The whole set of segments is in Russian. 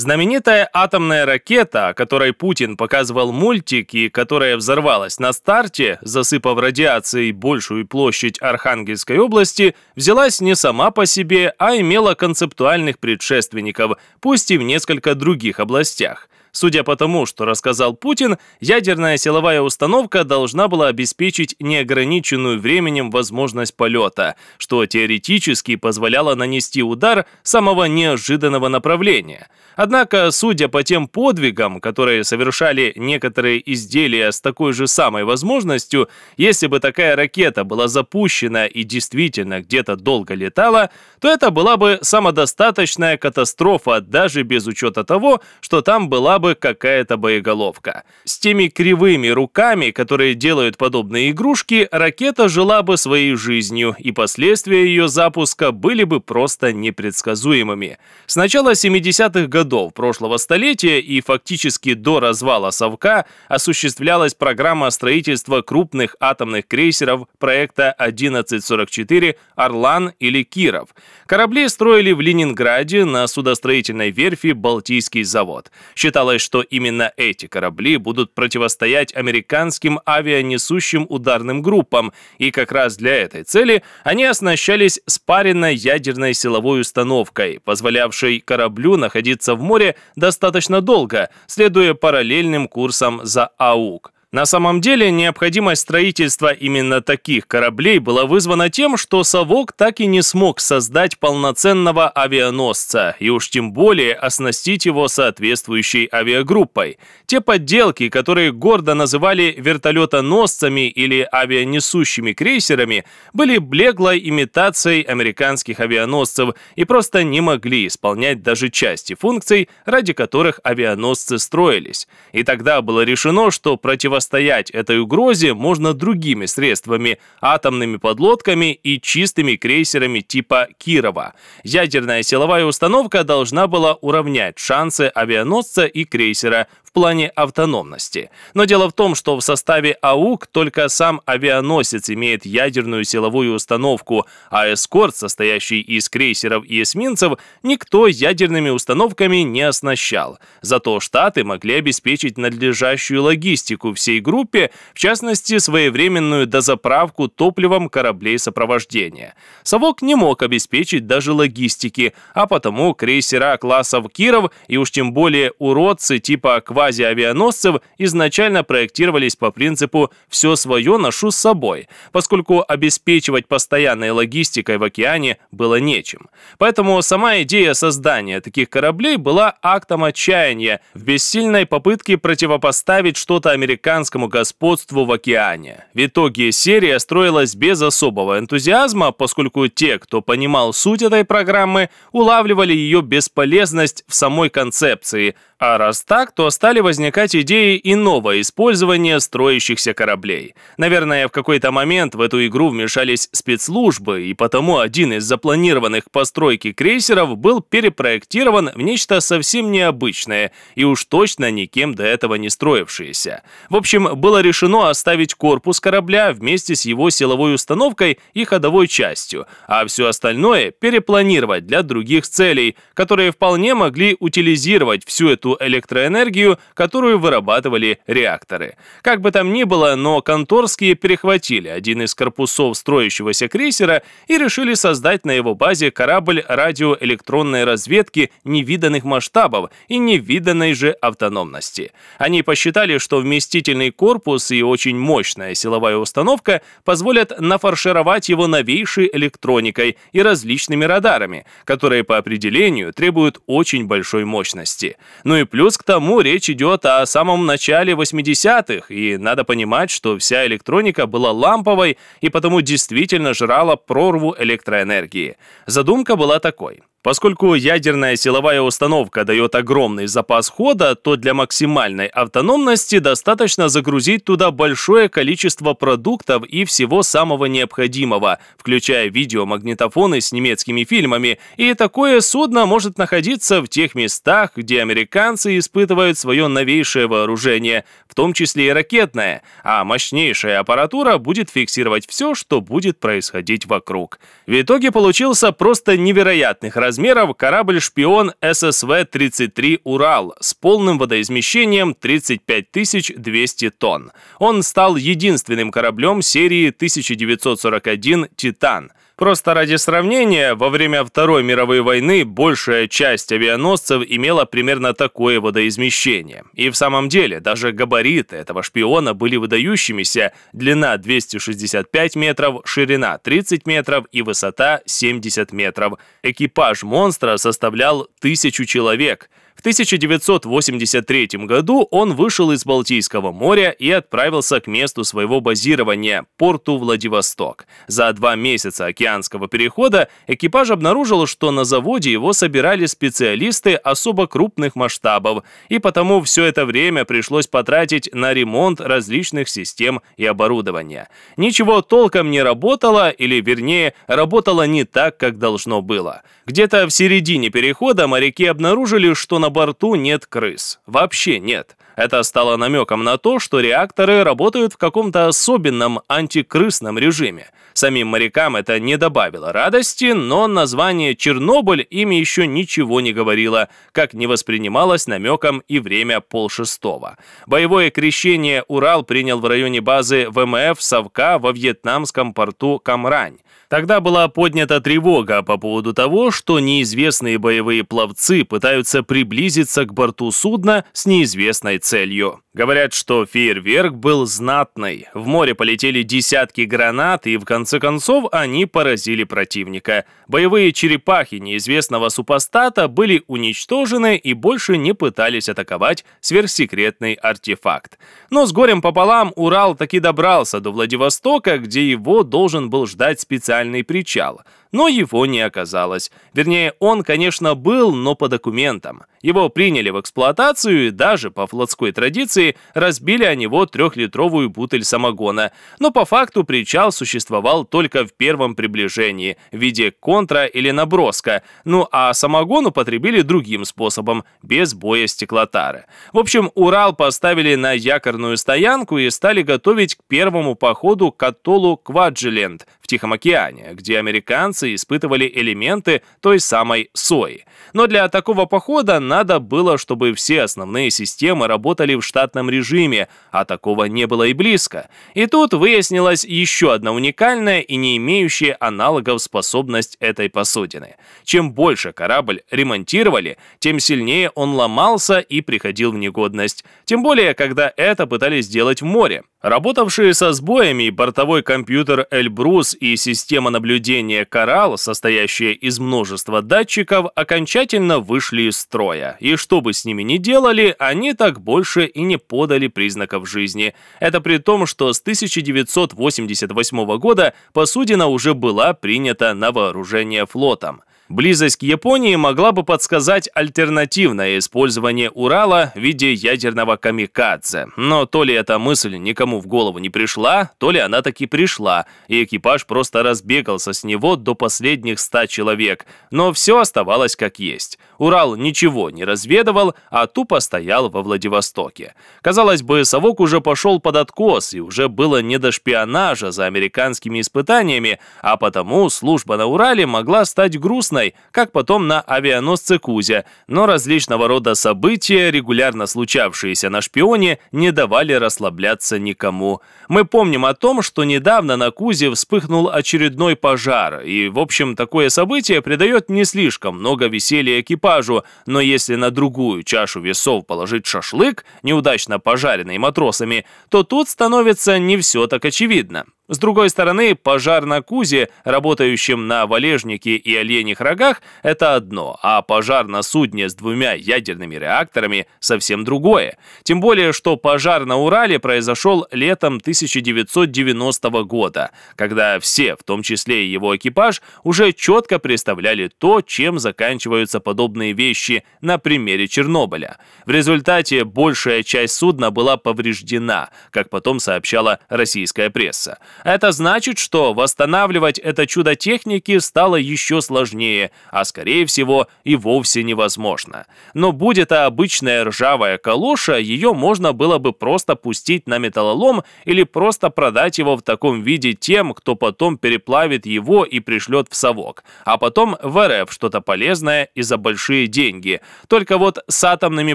Знаменитая атомная ракета, о которой Путин показывал мультик и которая взорвалась на старте, засыпав радиацией большую площадь Архангельской области, взялась не сама по себе, а имела концептуальных предшественников, пусть и в несколько других областях. Судя по тому, что рассказал Путин, ядерная силовая установка должна была обеспечить неограниченную временем возможность полета, что теоретически позволяло нанести удар самого неожиданного направления. Однако, судя по тем подвигам, которые совершали некоторые изделия с такой же самой возможностью, если бы такая ракета была запущена и действительно где-то долго летала, то это была бы самодостаточная катастрофа даже без учета того, что там была бы какая-то боеголовка. С теми кривыми руками, которые делают подобные игрушки, ракета жила бы своей жизнью, и последствия ее запуска были бы просто непредсказуемыми. С начала 70-х годов прошлого столетия и фактически до развала «Совка» осуществлялась программа строительства крупных атомных крейсеров проекта 1144 «Орлан» или «Киров». Корабли строили в Ленинграде на судостроительной верфи «Балтийский завод». Считалось ожидалось, что именно эти корабли будут противостоять американским авианесущим ударным группам, и как раз для этой цели они оснащались спаренной ядерной силовой установкой, позволявшей кораблю находиться в море достаточно долго, следуя параллельным курсам за АУК. На самом деле, необходимость строительства именно таких кораблей была вызвана тем, что «Совок» так и не смог создать полноценного авианосца, и уж тем более оснастить его соответствующей авиагруппой. Те подделки, которые гордо называли вертолетоносцами или авианесущими крейсерами, были блеклой имитацией американских авианосцев и просто не могли исполнять даже части функций, ради которых авианосцы строились. И тогда было решено, что противостояние противостоять этой угрозе можно другими средствами – атомными подлодками и чистыми крейсерами типа «Кирова». Ядерная силовая установка должна была уравнять шансы авианосца и крейсера, в плане автономности. Но дело в том, что в составе АУК только сам авианосец имеет ядерную силовую установку, а эскорт, состоящий из крейсеров и эсминцев, никто ядерными установками не оснащал. Зато Штаты могли обеспечить надлежащую логистику всей группе, в частности, своевременную дозаправку топливом кораблей сопровождения. «Совок» не мог обеспечить даже логистики, а потому крейсера классов «Киров» и уж тем более уродцы типа «Аквариум» базе авианосцев изначально проектировались по принципу «все свое ношу с собой», поскольку обеспечивать постоянной логистикой в океане было нечем. Поэтому сама идея создания таких кораблей была актом отчаяния в бессильной попытке противопоставить что-то американскому господству в океане. В итоге серия строилась без особого энтузиазма, поскольку те, кто понимал суть этой программы, улавливали ее бесполезность в самой концепции, а раз так, то ставили стали возникать идеи иного использования строящихся кораблей. Наверное, в какой-то момент в эту игру вмешались спецслужбы, и потому один из запланированных постройки крейсеров был перепроектирован в нечто совсем необычное и уж точно никем до этого не строившееся. В общем, было решено оставить корпус корабля вместе с его силовой установкой и ходовой частью, а все остальное перепланировать для других целей, которые вполне могли утилизировать всю эту электроэнергию которую вырабатывали реакторы. Как бы там ни было, но конторские перехватили один из корпусов строящегося крейсера и решили создать на его базе корабль радиоэлектронной разведки невиданных масштабов и невиданной же автономности. Они посчитали, что вместительный корпус и очень мощная силовая установка позволят нафаршировать его новейшей электроникой и различными радарами, которые по определению требуют очень большой мощности. Ну и плюс к тому речь речь идет о самом начале 80-х, и надо понимать, что вся электроника была ламповой и потому действительно жрала прорву электроэнергии. Задумка была такой. Поскольку ядерная силовая установка дает огромный запас хода, то для максимальной автономности достаточно загрузить туда большое количество продуктов и всего самого необходимого, включая видеомагнитофоны с немецкими фильмами, и такое судно может находиться в тех местах, где американцы испытывают свое новейшее вооружение, в том числе и ракетное, а мощнейшая аппаратура будет фиксировать все, что будет происходить вокруг. В итоге получился просто невероятных размеров размеров корабль-шпион ССВ-33 «Урал» с полным водоизмещением 35 200 тонн. Он стал единственным кораблем серии 1941 «Титан», Просто ради сравнения, во время Второй мировой войны большая часть авианосцев имела примерно такое водоизмещение. И в самом деле, даже габариты этого шпиона были выдающимися. Длина 265 метров, ширина 30 метров и высота 70 метров. Экипаж монстра составлял тысячу человек – в 1983 году он вышел из Балтийского моря и отправился к месту своего базирования – порту Владивосток. За два месяца океанского перехода экипаж обнаружил, что на заводе его собирали специалисты особо крупных масштабов, и потому все это время пришлось потратить на ремонт различных систем и оборудования. Ничего толком не работало, или вернее, работало не так, как должно было. Где-то в середине перехода моряки обнаружили, что на на борту нет крыс. Вообще нет. Это стало намеком на то, что реакторы работают в каком-то особенном антикрысном режиме. Самим морякам это не добавило радости, но название «Чернобыль» им еще ничего не говорило, как не воспринималось намеком и время полшестого. Боевое крещение «Урал» принял в районе базы ВМФ «Совка» во вьетнамском порту Камрань. Тогда была поднята тревога по поводу того, что неизвестные боевые пловцы пытаются приблизиться к борту судна с неизвестной целью. Говорят, что фейерверк был знатный. В море полетели десятки гранат, и в конце концов они поразили противника. Боевые черепахи неизвестного супостата были уничтожены и больше не пытались атаковать сверхсекретный артефакт. Но с горем пополам Урал таки добрался до Владивостока, где его должен был ждать специальный причал – но его не оказалось. Вернее, он, конечно, был, но по документам. Его приняли в эксплуатацию и даже, по флотской традиции, разбили о него трехлитровую бутыль самогона. Но по факту причал существовал только в первом приближении, в виде контра или наброска, ну а самогон употребили другим способом, без боя стеклотары. В общем, Урал поставили на якорную стоянку и стали готовить к первому походу к атоллу Кваджилент, Тихом океане, где американцы испытывали элементы той самой сои, но для такого похода надо было, чтобы все основные системы работали в штатном режиме, а такого не было и близко. И тут выяснилась еще одна уникальная и не имеющая аналогов способность этой посудины. Чем больше корабль ремонтировали, тем сильнее он ломался и приходил в негодность. Тем более, когда это пытались сделать в море. Работавшие со сбоями бортовой компьютер «Эльбрус» и система наблюдения «Коралл», состоящая из множества датчиков, окончательно окончательно вышли из строя, и что бы с ними ни делали, они так больше и не подали признаков жизни. Это при том, что с 1988 года посудина уже была принята на вооружение флотом. Близость к Японии могла бы подсказать альтернативное использование Урала в виде ядерного камикадзе, но то ли эта мысль никому в голову не пришла, то ли она таки пришла, и экипаж просто разбегался с него до последних ста человек, но все оставалось как есть. Урал ничего не разведывал, а тупо стоял во Владивостоке. Казалось бы, совок уже пошел под откос, и уже было не до шпионажа за американскими испытаниями, а потому служба на Урале могла стать грустной, Вселенной, как потом на авианосце Кузя, но различного рода события, регулярно случавшиеся на шпионе, не давали расслабляться никому. Мы помним о том, что недавно на Кузе вспыхнул очередной пожар, и, в общем, такое событие придает не слишком много веселья экипажу, но если на другую чашу весов положить шашлык, неудачно пожаренный матросами, то тут становится не все так очевидно. С другой стороны, пожар на кузе, работающем на валежнике и оленьих рогах, это одно, а пожар на судне с двумя ядерными реакторами совсем другое. Тем более, что пожар на Урале произошел летом 1990 года, когда все, в том числе и его экипаж, уже четко представляли то, чем заканчиваются подобные вещи на примере Чернобыля. В результате большая часть судна была повреждена, как потом сообщала российская пресса. Это значит, что восстанавливать это чудо техники стало еще сложнее, а скорее всего и вовсе невозможно. Но будь это обычная ржавая калоша, ее можно было бы просто пустить на металлолом или просто продать его в таком виде тем, кто потом переплавит его и пришлет в совок, а потом в РФ что-то полезное и за большие деньги. Только вот с атомными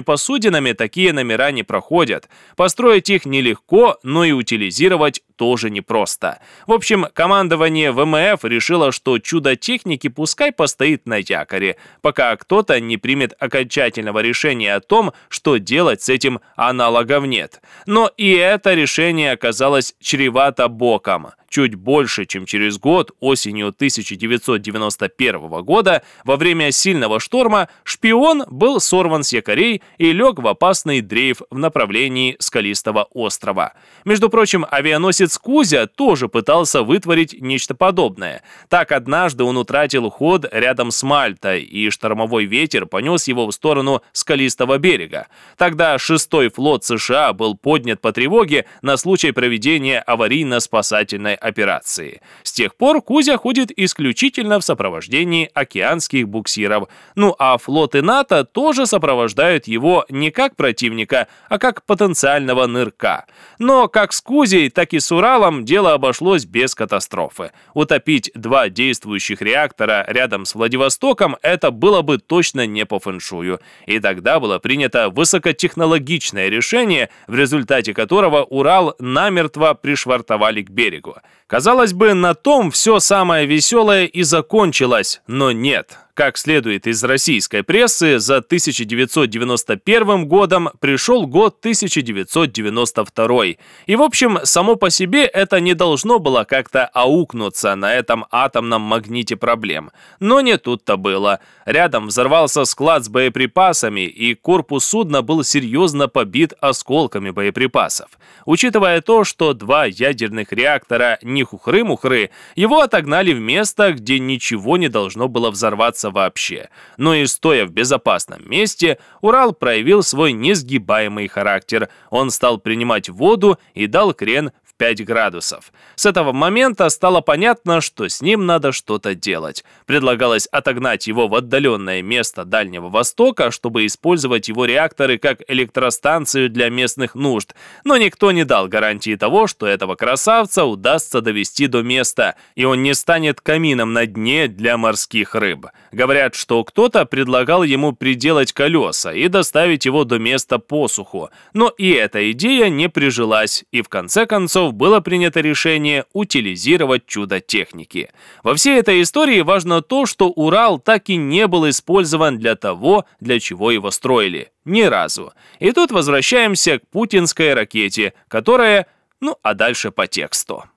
посудинами такие номера не проходят. Построить их нелегко, но и утилизировать тоже непросто. В общем, командование ВМФ решило, что чудо техники пускай постоит на якоре, пока кто-то не примет окончательного решения о том, что делать с этим аналогом нет. Но и это решение оказалось чревато боком. Чуть больше, чем через год, осенью 1991 года, во время сильного шторма, шпион был сорван с якорей и лег в опасный дрейф в направлении скалистого острова. Между прочим, авианосец Кузя тоже пытался вытворить нечто подобное. Так однажды он утратил ход рядом с Мальтой, и штормовой ветер понес его в сторону скалистого берега. Тогда шестой флот США был поднят по тревоге на случай проведения аварийно-спасательной операции. С тех пор Кузя ходит исключительно в сопровождении океанских буксиров. Ну а флоты НАТО тоже сопровождают его не как противника, а как потенциального нырка. Но как с Кузей, так и с Уралом дело обошлось без катастрофы. Утопить два действующих реактора рядом с Владивостоком это было бы точно не по фэншую. И тогда было принято высокотехнологичное решение, в результате которого Урал намертво пришвартовали к берегу. Казалось бы, на том все самое веселое и закончилось, но нет как следует из российской прессы, за 1991 годом пришел год 1992. И в общем, само по себе это не должно было как-то аукнуться на этом атомном магните проблем. Но не тут-то было. Рядом взорвался склад с боеприпасами, и корпус судна был серьезно побит осколками боеприпасов. Учитывая то, что два ядерных реактора не хухры-мухры, его отогнали в место, где ничего не должно было взорваться космоса вообще. Но и стоя в безопасном месте, Урал проявил свой несгибаемый характер. Он стал принимать воду и дал крен 5 градусов. С этого момента стало понятно, что с ним надо что-то делать. Предлагалось отогнать его в отдаленное место Дальнего Востока, чтобы использовать его реакторы как электростанцию для местных нужд. Но никто не дал гарантии того, что этого красавца удастся довести до места, и он не станет камином на дне для морских рыб. Говорят, что кто-то предлагал ему приделать колеса и доставить его до места посуху. Но и эта идея не прижилась, и в конце концов концов было принято решение утилизировать чудо техники. Во всей этой истории важно то, что Урал так и не был использован для того, для чего его строили. Ни разу. И тут возвращаемся к путинской ракете, которая... Ну, а дальше по тексту.